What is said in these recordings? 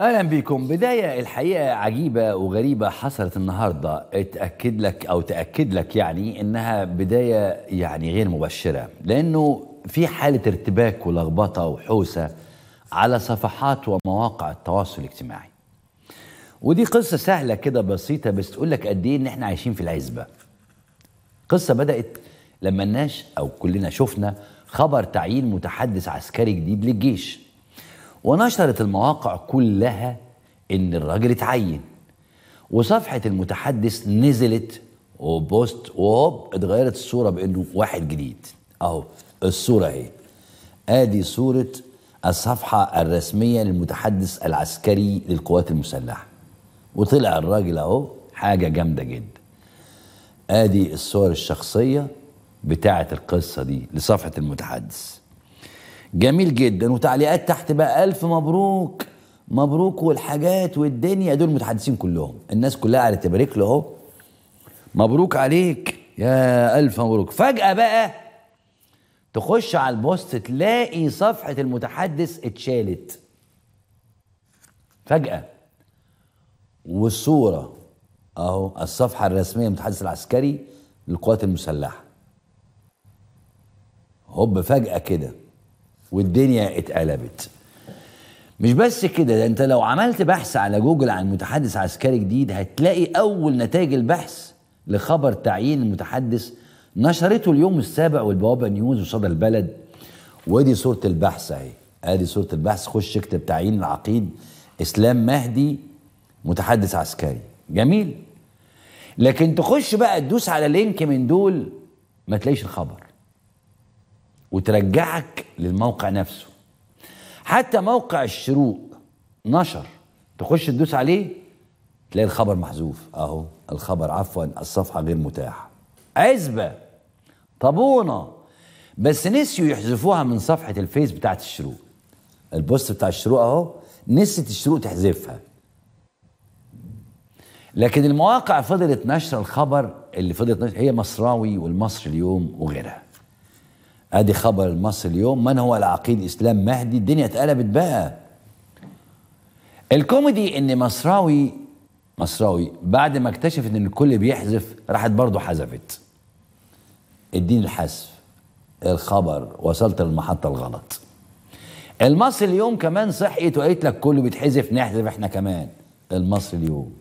اهلا بيكم بدايه الحقيقه عجيبه وغريبه حصلت النهارده اتاكد لك او تاكد لك يعني انها بدايه يعني غير مبشره لانه في حاله ارتباك ولخبطه وحوسه على صفحات ومواقع التواصل الاجتماعي ودي قصه سهله كده بسيطه بس تقول لك قد ايه ان احنا عايشين في العزبه قصه بدات لما الناس او كلنا شفنا خبر تعيين متحدث عسكري جديد للجيش ونشرت المواقع كلها ان الراجل اتعين وصفحه المتحدث نزلت وبوست وهوب اتغيرت الصوره بانه واحد جديد اهو الصوره اهي ادي صوره الصفحه الرسميه للمتحدث العسكري للقوات المسلحه وطلع الراجل اهو حاجه جامده جدا ادي الصور الشخصيه بتاعه القصه دي لصفحه المتحدث جميل جدا وتعليقات تحت بقى الف مبروك مبروك والحاجات والدنيا دول متحدثين كلهم الناس كلها قاعده تبارك له اهو مبروك عليك يا الف مبروك فجاه بقى تخش على البوست تلاقي صفحه المتحدث اتشالت فجاه والصوره اهو الصفحه الرسميه المتحدث العسكري للقوات المسلحه هوب فجاه كده والدنيا اتقلبت مش بس كده ده انت لو عملت بحث على جوجل عن متحدث عسكري جديد هتلاقي اول نتائج البحث لخبر تعيين المتحدث نشرته اليوم السابع والبوابه نيوز وصدى البلد وادي صوره البحث اهي ادي صوره البحث خش اكتب تعيين العقيد اسلام مهدي متحدث عسكري جميل لكن تخش بقى تدوس على لينك من دول ما تلاقيش الخبر وترجعك للموقع نفسه حتى موقع الشروق نشر تخش تدوس عليه تلاقي الخبر محذوف اهو الخبر عفوا الصفحه غير متاحه عزبه طابونه بس نسيوا يحذفوها من صفحه الفيس بتاعت الشروق البوست بتاع الشروق اهو نسيت الشروق تحذفها لكن المواقع فضلت نشر الخبر اللي فضلت نشر هي مصراوي والمصري اليوم وغيرها ادي خبر المصري اليوم من هو العقيد اسلام مهدي الدنيا اتقلبت بقى الكوميدي ان مصراوي مصراوي بعد ما اكتشفت ان الكل بيحذف راحت برضه حذفت اديني الحذف الخبر وصلت للمحطه الغلط المصري اليوم كمان صحيت وقالت لك كله بيتحذف نحذف احنا كمان المصري اليوم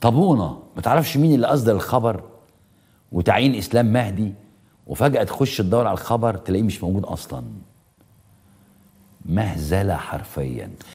طابونا ما تعرفش مين اللي اصدر الخبر وتعيين اسلام مهدي وفجاه تخش تدور على الخبر تلاقيه مش موجود اصلا مهزله حرفيا